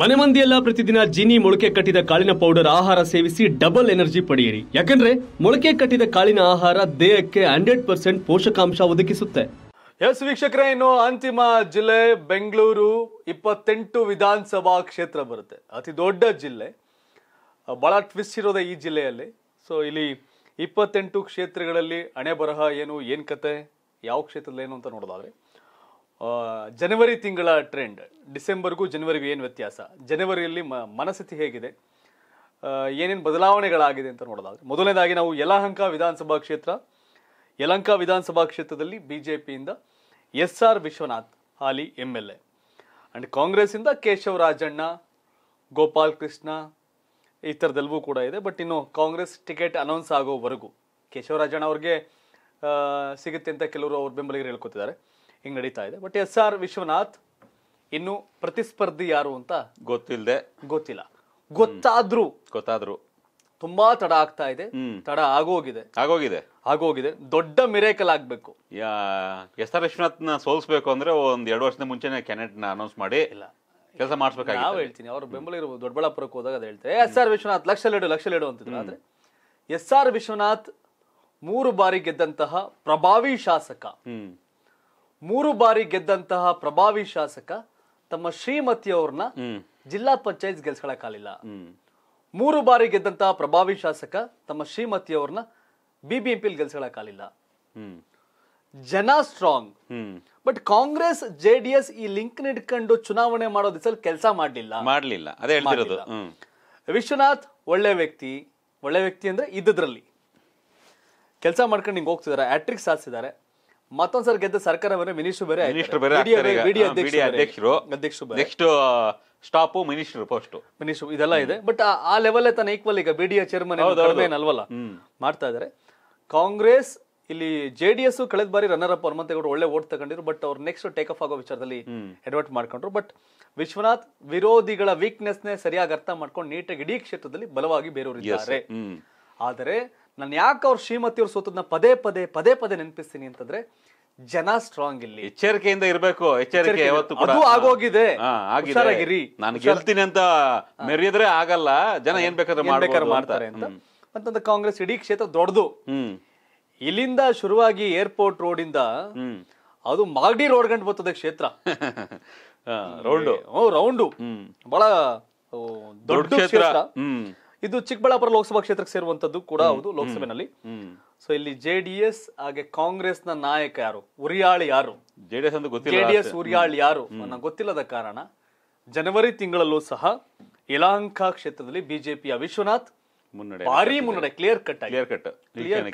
ಮನೆ ಮಂದಿಯೆಲ್ಲ ಪ್ರತಿದಿನ ಜಿನಿ ಮೊಳಕೆ ಕಟ್ಟಿದ ಕಾಳಿನ ಪೌಡರ್ ಆಹಾರ ಸೇವಿಸಿ ಡಬಲ್ ಎನರ್ಜಿ ಪಡೆಯಿರಿ ಯಾಕಂದ್ರೆ ಮೊಳಕೆ ಕಟ್ಟಿದ ಕಾಳಿನ ಆಹಾರ ದೇಹಕ್ಕೆ ಹಂಡ್ರೆಡ್ ಪರ್ಸೆಂಟ್ ಪೋಷಕಾಂಶ ಒದಗಿಸುತ್ತೆ ಎಸ್ ವೀಕ್ಷಕರೇ ಇನ್ನು ಅಂತಿಮ ಜಿಲ್ಲೆ ಬೆಂಗಳೂರು ಇಪ್ಪತ್ತೆಂಟು ವಿಧಾನಸಭಾ ಕ್ಷೇತ್ರ ಬರುತ್ತೆ ಅತಿ ದೊಡ್ಡ ಜಿಲ್ಲೆ ಬಹಳ ಟ್ವಿಸ್ಟ್ ಇರೋದೆ ಈ ಜಿಲ್ಲೆಯಲ್ಲಿ ಸೊ ಇಲ್ಲಿ ಇಪ್ಪತ್ತೆಂಟು ಕ್ಷೇತ್ರಗಳಲ್ಲಿ ಹಣೆ ಬರಹ ಏನು ಏನು ಕತೆ ಯಾವ ಕ್ಷೇತ್ರದಲ್ಲಿ ಏನು ಅಂತ ನೋಡೋದಾದ್ರೆ ಜನವರಿ ತಿಂಗಳ ಟ್ರೆಂಡ್ ಡಿಸೆಂಬರ್ಗೂ ಜನವರಿಗೂ ಏನು ವ್ಯತ್ಯಾಸ ಜನವರಿಯಲ್ಲಿ ಮನಸ್ಥಿತಿ ಹೇಗಿದೆ ಏನೇನು ಬದಲಾವಣೆಗಳಾಗಿದೆ ಅಂತ ನೋಡೋದಾದ್ರೆ ಮೊದಲನೇದಾಗಿ ನಾವು ಯಲಹಂಕ ವಿಧಾನಸಭಾ ಕ್ಷೇತ್ರ ಯಲಹಂಕ ವಿಧಾನಸಭಾ ಕ್ಷೇತ್ರದಲ್ಲಿ ಬಿ ಜೆ ಪಿಯಿಂದ ಎಸ್ ಆರ್ ವಿಶ್ವನಾಥ್ ಹಾಲಿ ಎಮ್ ಎಲ್ ಎ ಆ್ಯಂಡ್ ಕಾಂಗ್ರೆಸ್ಸಿಂದ ಕೇಶವ್ ರಾಜಣ್ಣ ಗೋಪಾಲ್ ಕೃಷ್ಣ ಈ ಥರದಲ್ಲವೂ ಕೂಡ ಇದೆ ಬಟ್ ಇನ್ನು ಕಾಂಗ್ರೆಸ್ ಟಿಕೆಟ್ ಅನೌನ್ಸ್ ಆಗೋವರೆಗೂ ಕೇಶವರಾಜಣ್ಣ ಅವ್ರಿಗೆ ಸಿಗುತ್ತೆ ಅಂತ ಕೆಲವರು ಅವ್ರ ಬೆಂಬಲಿಗರು ಹೇಳ್ಕೊತಿದ್ದಾರೆ ಹಿಂಗೆ ನಡೀತಾ ಇದೆ ಬಟ್ ಎಸ್ ಆರ್ ವಿಶ್ವನಾಥ್ ಇನ್ನು ಪ್ರತಿಸ್ಪರ್ಧಿ ಯಾರು ಅಂತ ಗೊತ್ತಿಲ್ಲದೆ ಗೊತ್ತಿಲ್ಲ ಗೊತ್ತಾದ್ರೂ ಗೊತ್ತಾದ್ರು ತುಂಬಾ ತಡ ಆಗ್ತಾ ಇದೆ ತಡ ಆಗೋಗಿದೆ ಆಗೋಗಿದೆ ಆಗೋಗಿದೆ ದೊಡ್ಡ ಮಿರೇಕಲ್ ಆಗ್ಬೇಕು ಎಸ್ ಆರ್ ವಿಶ್ವನಾಥ್ನ ಸೋಲ್ಸ್ಬೇಕು ಅಂದ್ರೆ ಒಂದ್ ಎರಡು ವರ್ಷದ ಮುಂಚೆನೆ ಕ್ಯಾನೆಟ್ ನ ಅನೌನ್ಸ್ ಮಾಡಿ ಇಲ್ಲ ಕೆಲಸ ಮಾಡಿಸ್ಬೇಕಾಗಿ ನಾವು ಹೇಳ್ತೀನಿ ಅವ್ರು ಇರಬಹುದು ದೊಡ್ಡಬಳ್ಳಾಪುರಕ್ಕೆ ಹೋದಾಗ ಅದ ಹೇಳ್ತಾರೆ ಎಸ್ ಆರ್ ವಿಶ್ವನಾಥ್ ಲಕ್ಷ ಲೇಡು ಲಕ್ಷ ಲೇಡು ಅಂತಿದ್ರು ಆದ್ರೆ ಎಸ್ ಆರ್ ವಿಶ್ವನಾಥ್ ಮೂರು ಬಾರಿ ಗೆದ್ದಂತಹ ಪ್ರಭಾವಿ ಶಾಸಕ ಮೂರು ಬಾರಿ ಗೆದ್ದಂತಹ ಪ್ರಭಾವಿ ಶಾಸಕ ತಮ್ಮ ಶ್ರೀಮತಿ ಅವ್ರನ್ನ ಜಿಲ್ಲಾ ಪಂಚಾಯತ್ ಗೆಲ್ಸ್ಕೊಳಕ್ಕಾಗಲಿಲ್ಲ ಮೂರು ಬಾರಿ ಗೆದ್ದಂತಹ ಪ್ರಭಾವಿ ಶಾಸಕ ತಮ್ಮ ಶ್ರೀಮತಿ ಅವ್ರನ್ನ ಬಿಬಿಎಂಪಿಲ್ ಹ್ಮ್ ಜನ strong but Congress J D S ಈ ಲಿಂಕ್ ಇಟ್ಕೊಂಡು ಚುನಾವಣೆ ಮಾಡೋ ದಿಸಲ್ಲಿ ಕೆಲಸ ಮಾಡಲಿಲ್ಲ ಮಾಡಲಿಲ್ಲ ಅದೇ ಹೇಳ್ತಿರೋದು ವಿಶ್ವನಾಥ್ ಒಳ್ಳೆ ವ್ಯಕ್ತಿ ಒಳ್ಳೆ ವ್ಯಕ್ತಿ ಅಂದ್ರೆ ಇದ್ದದ್ರಲ್ಲಿ ಕೆಲಸ ಮಾಡ್ಕೊಂಡು ಹಿಂಗೆ ಹೋಗ್ತಿದ್ದಾರೆ ಆಟ್ರಿಕ್ ಸಾಧಿಸಿದ್ದಾರೆ ಮತ್ತೊಂದ್ಸರಿ ಗೆದ್ದ ಸರ್ಕಾರವನ್ನ ಮಿನಿಸ್ಟರ್ ಬೇರೆ ಮಿನಿಸ್ಟರ್ ಬೇರೆ ಅಧ್ಯಕ್ಷರು ಅಧ್ಯಕ್ಷರು next stop minister post minister ಇದೆಲ್ಲ ಇದೆ ಬಟ್ ಆ ಲೆವೆಲ್ ತನ್ನ ಈಕ್ವಲ್ ಈಗ ಬಿಡಿಎ ಚೇರ್ಮನ್ ಅಲ್ವಲ್ಲ ಮಾಡ್ತಾ ಇದಾರೆ ಕಾಂಗ್ರೆಸ್ ಇಲ್ಲಿ ಜೆ ಡಿ ಎಸ್ ಕಳೆದ ಬಾರಿ ರನ್ನರ್ ಅಪ್ ಹನುಮಂತೇಗೌಡರು ಒಳ್ಳೆ ಓಟ್ ತಗೊಂಡಿದ್ರು ಬಟ್ ಅವ್ರು ನೆಕ್ಸ್ಟ್ ಟೇಕ್ ಆಫ್ ಆಗೋ ವಿಚಾರದಲ್ಲಿ ಅಡ್ವರ್ಟ್ ಮಾಡ್ಕೊಂಡ್ರು ಬಟ್ ವಿಶ್ವನಾಥ್ ವಿರೋಧಿಗಳ ವೀಕ್ನೆಸ್ ನೇ ಸರಿಯಾಗಿ ಅರ್ಥ ಮಾಡ್ಕೊಂಡು ನೀಟಾಗಿ ಇಡೀ ಕ್ಷೇತ್ರದಲ್ಲಿ ಬಲವಾಗಿ ಬೇರೆಯವರಿದ್ದಾರೆ ಆದರೆ ನಾನು ಯಾಕೆ ಅವ್ರ ಶ್ರೀಮತಿಯವ್ರ ಸೋತದ್ನ ಪದೇ ಪದೇ ಪದೇ ಪದೇ ನೆನಪಿಸ್ತೀನಿ ಅಂತಂದ್ರೆ ಜನ ಸ್ಟ್ರಾಂಗ್ ಇಲ್ಲಿ ಎಚ್ಚರಿಕೆಯಿಂದ ಇರಬೇಕು ಎಚ್ಚರಿಕೆ ಯಾವತ್ತು ಅದು ಆಗೋಗಿದೆ ಹುಷಾರಾಗಿರಿ ನಾನು ಗೆಲ್ತೀನಿ ಅಂತ ಮೆರೆಯದ್ರೆ ಆಗಲ್ಲ ಜನ ಏನ್ ಬೇಕಾದ್ರೆ ಮಾಡ್ಬೇಕಾದ್ರೆ ಮಾಡ್ತಾರೆ ಅಂತ ಅಂತಂದ ಕಾಂಗ್ರೆಸ್ ಇಡೀ ಕ್ಷೇತ್ರ ದೊಡ್ಡದು ಇಲ್ಲಿಂದ ಶುರುವಾಗಿ ಏರ್ಪೋರ್ಟ್ ರೋಡ್ ಇಂದ ಅದು ಮಾಗಡಿ ರೋಡ್ ಗಂಟೆ ಬರ್ತದೆ ಕ್ಷೇತ್ರ ರೌಂಡು ರೌಂಡು ಬಹಳ ದೊಡ್ಡ ಕ್ಷೇತ್ರ ಇದು ಚಿಕ್ಕಬಳ್ಳಾಪುರ ಲೋಕಸಭಾ ಕ್ಷೇತ್ರಕ್ಕೆ ಸೇರುವಂತದ್ದು ಕೂಡ ಹೌದು ಲೋಕಸಭೆನಲ್ಲಿ ಸೊ ಇಲ್ಲಿ ಜೆ ಡಿ ಎಸ್ ಹಾಗೆ ಕಾಂಗ್ರೆಸ್ ನ ನಾಯಕ ಯಾರು ಉರಿಯಾಳಿ ಯಾರು ಜೆಡಿಎಸ್ ಅಂತ ಗೊತ್ತಿಲ್ಲ ಜೆಡಿಎಸ್ ಉರಿಯಾಳ್ ಯಾರು ಅನ್ನೋ ಗೊತ್ತಿಲ್ಲದ ಕಾರಣ ಜನವರಿ ತಿಂಗಳಲ್ಲೂ ಸಹ ಇಲಾಂಕಾ ಕ್ಷೇತ್ರದಲ್ಲಿ ಬಿಜೆಪಿಯ ವಿಶ್ವನಾಥ್ ಮುನ್ನಡೆ ಭಾರಿ ಮುನ್ನಡೆ clear cut clear cut clear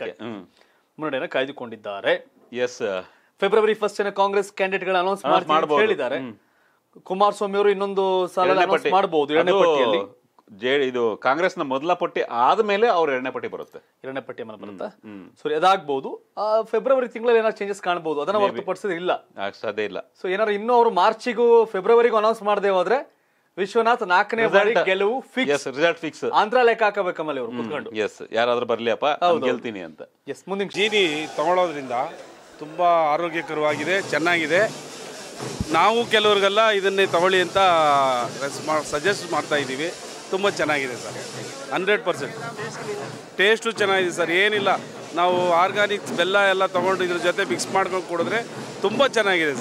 ಮುನ್ನಡೆಯನ್ನು ಕಾಯ್ದುಕೊಂಡಿದ್ದಾರೆ S February first Congress candidate ಗಳ ಅನೌನ್ಸ್ ಹೇಳಿದ್ದಾರೆ ಕುಮಾರಸ್ವಾಮಿ ಅವರು ಇನ್ನೊಂದು ಸಲ ಮಾಡಬಹುದು ಎರಡನೇ ಜೆ ಇದು ಕಾಂಗ್ರೆಸ್ನ ಮೊದಲ ಪಟ್ಟಿ ಆದಮೇಲೆ ಅವ್ರ ಎರಡನೇ ಪಟ್ಟಿ ಬರುತ್ತೆ ಎರಡನೇ ಪಟ್ಟಿ ಮೇಲೆ ಬರುತ್ತೆ ಸೊ ಅದಾಗಬಹುದು ಫೆಬ್ರವರಿ ತಿಂಗಳಲ್ಲಿ ಏನಾದ್ರು ಚೇಂಜಸ್ ಕಾಣಬಹುದು ಅದನ್ನ ಹೊರತುಪಡಿಸಿದ್ರೆ ಇಲ್ಲ ಸಾಧ್ಯ ಇಲ್ಲ ಸೊ ಏನಾದ್ರು ಇನ್ನೂ ಅವರು ಮಾರ್ಚಿಗೂ ಫೆಬ್ರವರಿಗೂ ಅನೌನ್ಸ್ ಮಾಡದೆ ಹೋದ್ರೆ ವಿಶ್ವನಾಥ್ ನಾಲ್ಕನೇ ಬಾರಿ ಗೆಲುವು ಫಿಕ್ಸ್ ರಿಸಲ್ಟ್ ಫಿಕ್ಸ್ ಆಂಧ್ರ ಲೆಕ್ಕ ಹಾಕಬೇಕಮ್ಮಲ್ಲಿ ಅವರು ಕುತ್ಕೊಂಡು ಎಸ್ ಯಾರಾದ್ರೂ ಬರ್ಲಿ ಅಪ್ಪ ಗೆಲ್ತೀನಿ ಅಂತ ಎಸ್ ಮುಂದಿನ ಜೀನಿ ತಗೊಳ್ಳೋದ್ರಿಂದ ತುಂಬಾ ಆರೋಗ್ಯಕರವಾಗಿದೆ ಚೆನ್ನಾಗಿದೆ ನಾವು ಕೆಲವ್ರಿಗೆಲ್ಲ ಇದನ್ನೇ ತಗೊಳ್ಳಿ ಅಂತ ಸಜೆಸ್ಟ್ ಮಾಡ್ತಾ ಇದ್ದೀವಿ ತುಂಬ ಚೆನ್ನಾಗಿದೆ ಸರ್ ಹಂಡ್ರೆಡ್ ಪರ್ಸೆಂಟ್ ಟೇಸ್ಟು ಚೆನ್ನಾಗಿದೆ ಸರ್ ಏನಿಲ್ಲ ನಾವು ಆರ್ಗಾನಿಕ್ ಬೆಲ್ಲ ಎಲ್ಲ ತೊಗೊಂಡು ಇದ್ರ ಜೊತೆ ಮಿಕ್ಸ್ ಮಾಡ್ಕೊಂಡು ಕುಡಿದ್ರೆ ತುಂಬ ಚೆನ್ನಾಗಿದೆ ಸರ್